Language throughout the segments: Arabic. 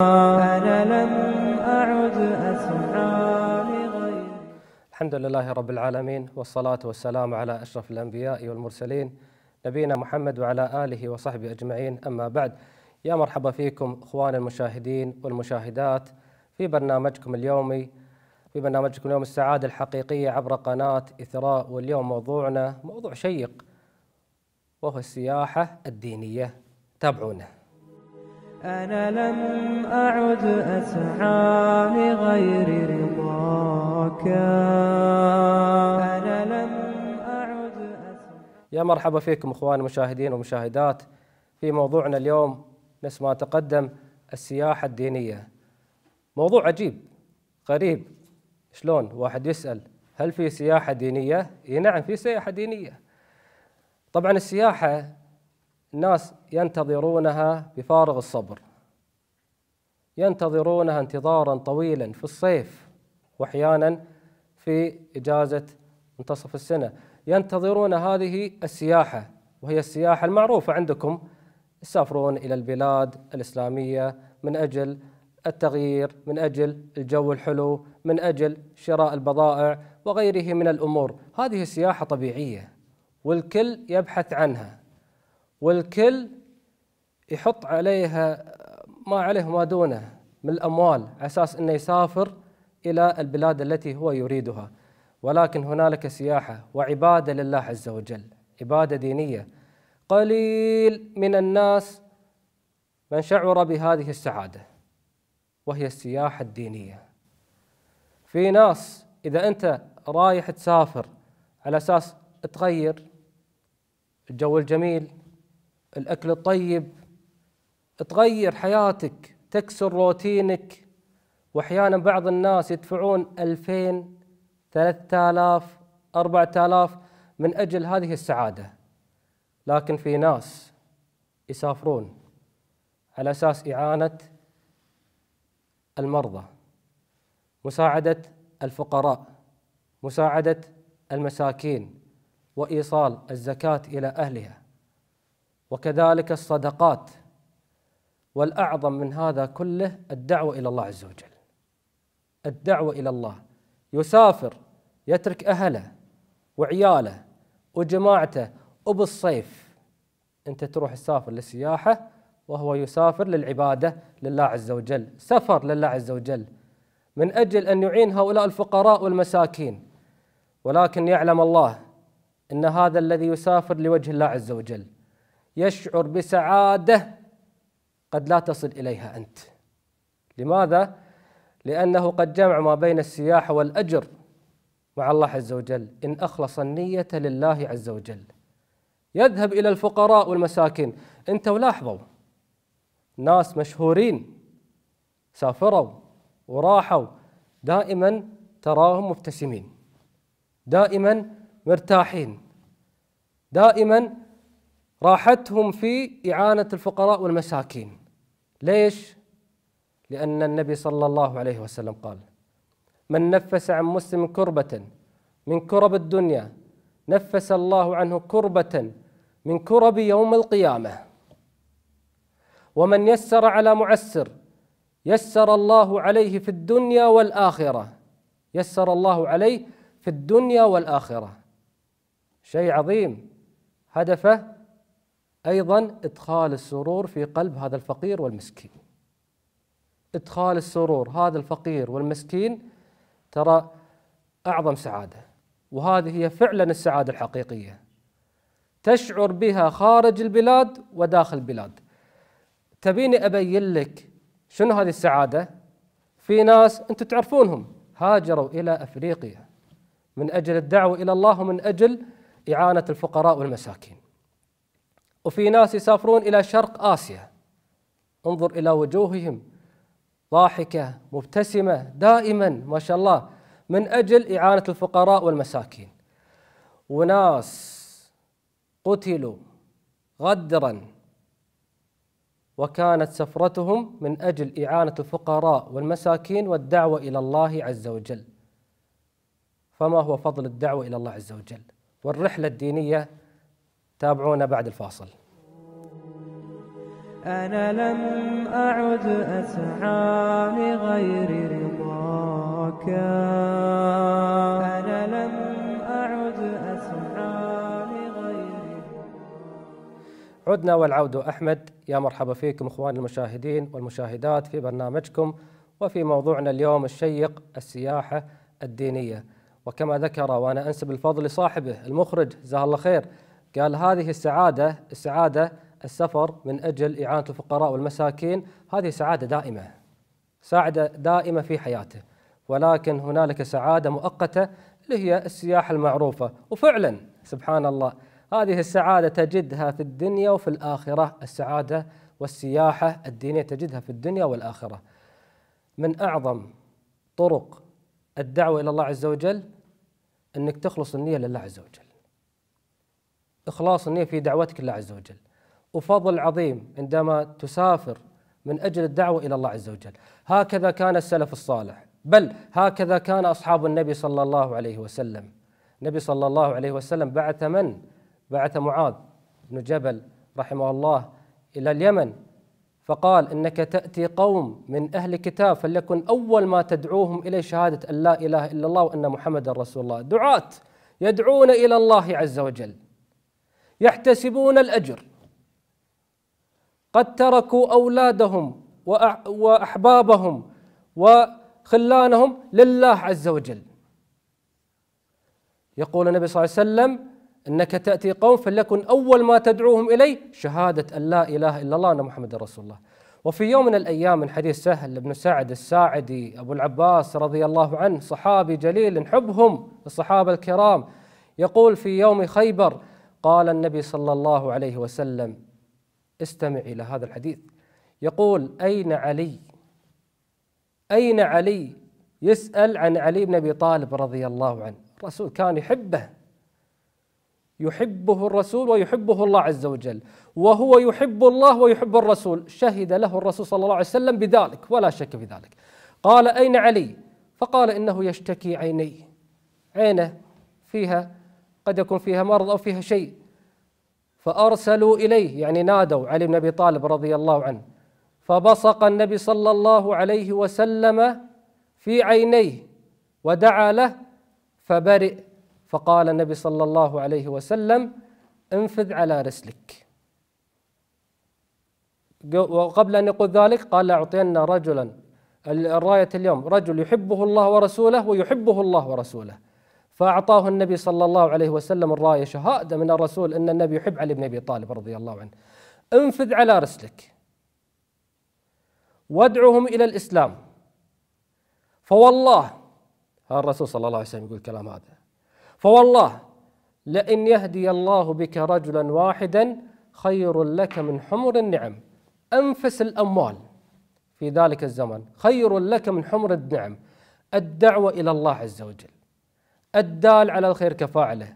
أنا لم أعد أسعى الحمد لله رب العالمين والصلاة والسلام على أشرف الأنبياء والمرسلين نبينا محمد وعلى آله وصحبه أجمعين أما بعد يا مرحبا فيكم أخوان المشاهدين والمشاهدات في برنامجكم اليومي في برنامجكم اليوم السعادة الحقيقية عبر قناة إثراء واليوم موضوعنا موضوع شيق وهو السياحة الدينية تابعونا أنا لم أعد أسعى لغير رضاك أنا لم أعد أسعى يا مرحبا فيكم أخواني المشاهدين ومشاهدات في موضوعنا اليوم نفس ما تقدم السياحة الدينية موضوع عجيب غريب شلون واحد يسأل هل في سياحة دينية؟ اي نعم في سياحة دينية طبعا السياحة الناس ينتظرونها بفارغ الصبر ينتظرونها انتظارا طويلا في الصيف واحيانا في اجازه منتصف السنه ينتظرون هذه السياحه وهي السياحه المعروفه عندكم يسافرون الى البلاد الاسلاميه من اجل التغيير من اجل الجو الحلو من اجل شراء البضائع وغيره من الامور هذه السياحه طبيعيه والكل يبحث عنها والكل يحط عليها ما عليه ما دونه من الأموال على أساس أنه يسافر إلى البلاد التي هو يريدها ولكن هنالك سياحة وعبادة لله عز وجل عبادة دينية قليل من الناس من شعر بهذه السعادة وهي السياحة الدينية في ناس إذا أنت رايح تسافر على أساس تغير الجو الجميل الأكل الطيب تغير حياتك تكسر روتينك وأحيانا بعض الناس يدفعون 2000 3000 4000 من أجل هذه السعادة لكن في ناس يسافرون على أساس إعانة المرضى مساعدة الفقراء مساعدة المساكين وإيصال الزكاة إلى أهلها وكذلك الصدقات والأعظم من هذا كله الدعوة إلى الله عز وجل الدعوة إلى الله يسافر يترك أهله وعياله وجماعته وبالصيف أنت تروح تسافر للسياحة وهو يسافر للعبادة لله عز وجل سفر لله عز وجل من أجل أن يعين هؤلاء الفقراء والمساكين ولكن يعلم الله أن هذا الذي يسافر لوجه الله عز وجل يشعر بسعاده قد لا تصل اليها انت لماذا لانه قد جمع ما بين السياحه والاجر مع الله عز وجل ان اخلص النيه لله عز وجل يذهب الى الفقراء والمساكين انتوا لاحظوا ناس مشهورين سافروا وراحوا دائما تراهم مبتسمين دائما مرتاحين دائما راحتهم في إعانة الفقراء والمساكين ليش؟ لأن النبي صلى الله عليه وسلم قال من نفس عن مسلم كربة من كرب الدنيا نفس الله عنه كربة من كرب يوم القيامة ومن يسر على معسر يسر الله عليه في الدنيا والآخرة يسر الله عليه في الدنيا والآخرة شيء عظيم هدفه أيضا إدخال السرور في قلب هذا الفقير والمسكين إدخال السرور هذا الفقير والمسكين ترى أعظم سعادة وهذه هي فعلا السعادة الحقيقية تشعر بها خارج البلاد وداخل البلاد تبيني أبين لك شنو هذه السعادة في ناس أنتم تعرفونهم هاجروا إلى أفريقيا من أجل الدعوة إلى الله ومن أجل إعانة الفقراء والمساكين وفي ناس يسافرون إلى شرق آسيا انظر إلى وجوههم ضاحكة مبتسمة دائما ما شاء الله من أجل إعانة الفقراء والمساكين وناس قتلوا غدرا وكانت سفرتهم من أجل إعانة الفقراء والمساكين والدعوة إلى الله عز وجل فما هو فضل الدعوة إلى الله عز وجل والرحلة الدينية تابعونا بعد الفاصل أنا لم أعد أسعى لغير رضاك أنا لم أعد أسعى لغير عدنا والعود أحمد يا مرحبا فيكم إخوان المشاهدين والمشاهدات في برنامجكم وفي موضوعنا اليوم الشيق السياحة الدينية وكما ذكر وأنا أنسب الفضل لصاحبه المخرج جزاه الله خير قال هذه السعادة السعادة السفر من أجل إعانة الفقراء والمساكين هذه سعادة دائمة سعادة دائمة في حياته ولكن هنالك سعادة مؤقتة اللي هي السياحة المعروفة وفعلا سبحان الله هذه السعادة تجدها في الدنيا وفي الآخرة السعادة والسياحة الدينية تجدها في الدنيا والآخرة من أعظم طرق الدعوة إلى الله عز وجل أنك تخلص النية لله عز وجل إخلاص النية في دعوتك الله عز وجل وفضل عظيم عندما تسافر من أجل الدعوة إلى الله عز وجل هكذا كان السلف الصالح بل هكذا كان أصحاب النبي صلى الله عليه وسلم النبي صلى الله عليه وسلم بعث من؟ بعث معاذ بن جبل رحمه الله إلى اليمن فقال إنك تأتي قوم من أهل كتاب فليكن أول ما تدعوهم إليه شهادة أن لا إله إلا الله وأن محمد رسول الله دعاة يدعون إلى الله عز وجل يحتسبون الأجر قد تركوا أولادهم وأحبابهم وخلانهم لله عز وجل يقول النبي صلى الله عليه وسلم انك تاتي قوم فليكن اول ما تدعوهم اليه شهاده ان لا اله الا الله ان محمد رسول الله. وفي يوم من الايام من حديث سهل بن سعد الساعدي ابو العباس رضي الله عنه صحابي جليل نحبهم الصحابه الكرام يقول في يوم خيبر قال النبي صلى الله عليه وسلم استمع إلى هذا الحديث يقول أين علي أين علي يسأل عن علي بن أبي طالب رضي الله عنه الرسول كان يحبه يحبه الرسول ويحبه الله عز وجل وهو يحب الله ويحب الرسول شهد له الرسول صلى الله عليه وسلم بذلك ولا شك في ذلك قال أين علي فقال إنه يشتكي عيني عينه فيها قد يكون فيها مرض أو فيها شيء فأرسلوا إليه يعني نادوا علي بن أبي طالب رضي الله عنه فبصق النبي صلى الله عليه وسلم في عينيه ودعا له فبرئ فقال النبي صلى الله عليه وسلم انفذ على رسلك وقبل أن يقول ذلك قال أعطينا رجلا الراية اليوم رجل يحبه الله ورسوله ويحبه الله ورسوله فأعطاه النبي صلى الله عليه وسلم الراية شهادة من الرسول أن النبي يحب علي بن أبي طالب رضي الله عنه انفذ على رسلك وادعهم إلى الإسلام فوالله هذا الرسول صلى الله عليه وسلم يقول الكلام هذا فوالله لئن يهدي الله بك رجلا واحدا خير لك من حمر النعم أنفس الأموال في ذلك الزمن خير لك من حمر النعم الدعوة إلى الله عز وجل الدال على الخير كفاعله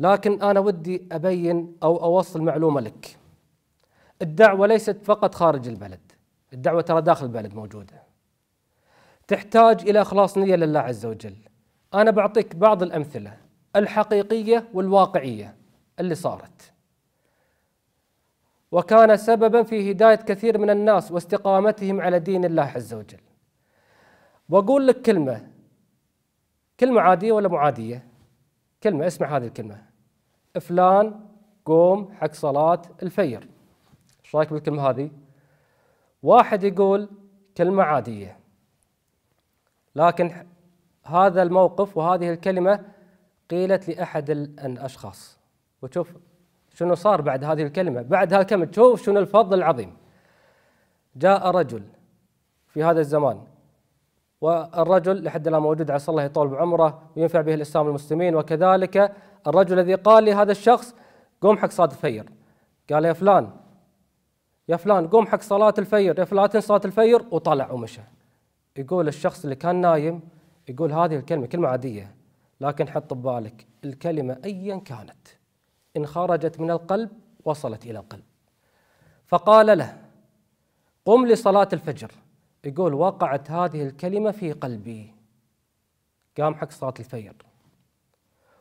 لكن أنا ودي أبين أو أوصل معلومة لك الدعوة ليست فقط خارج البلد الدعوة ترى داخل البلد موجودة تحتاج إلى إخلاص نية لله عز وجل أنا بعطيك بعض الأمثلة الحقيقية والواقعية اللي صارت وكان سببا في هداية كثير من الناس واستقامتهم على دين الله عز وجل وأقول لك كلمة كلمة عادية ولا مو عادية؟ كلمة اسمع هذه الكلمة فلان قوم حق صلاة الفير ايش رايك بالكلمة هذه؟ واحد يقول كلمة عادية لكن هذا الموقف وهذه الكلمة قيلت لأحد الأشخاص وتشوف شنو صار بعد هذه الكلمة بعد هالكلمة تشوف شنو الفضل العظيم جاء رجل في هذا الزمان والرجل لحد الان موجود عسى الله يطول بعمره وينفع به الاسلام والمسلمين وكذلك الرجل الذي قال لهذا الشخص قوم حق صلاه الفير قال يا فلان يا فلان قوم حق صلاه الفير يا فلان صلاه الفير وطلع ومشى يقول الشخص اللي كان نايم يقول هذه الكلمه كلمه عاديه لكن حط ببالك الكلمه ايا كانت ان خرجت من القلب وصلت الى القلب فقال له قم لصلاه الفجر يقول وقعت هذه الكلمة في قلبي قام حق صلاة الفجر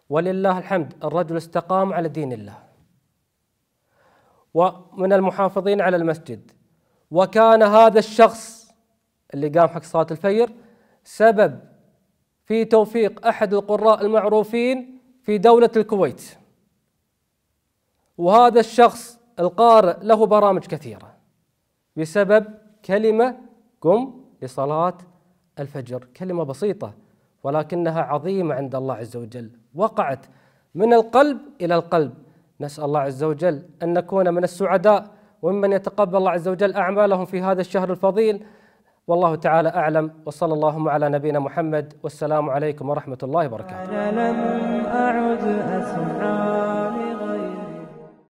ولله الحمد الرجل استقام على دين الله ومن المحافظين على المسجد وكان هذا الشخص اللي قام حق صلاة الفجر سبب في توفيق أحد القراء المعروفين في دولة الكويت وهذا الشخص القارئ له برامج كثيرة بسبب كلمة قم لصلاة الفجر كلمة بسيطة ولكنها عظيمة عند الله عز وجل وقعت من القلب إلى القلب نسأل الله عز وجل أن نكون من السعداء وممن يتقبل الله عز وجل أعمالهم في هذا الشهر الفضيل والله تعالى أعلم وصلى اللهم على نبينا محمد والسلام عليكم ورحمة الله وبركاته لم أعد أسعى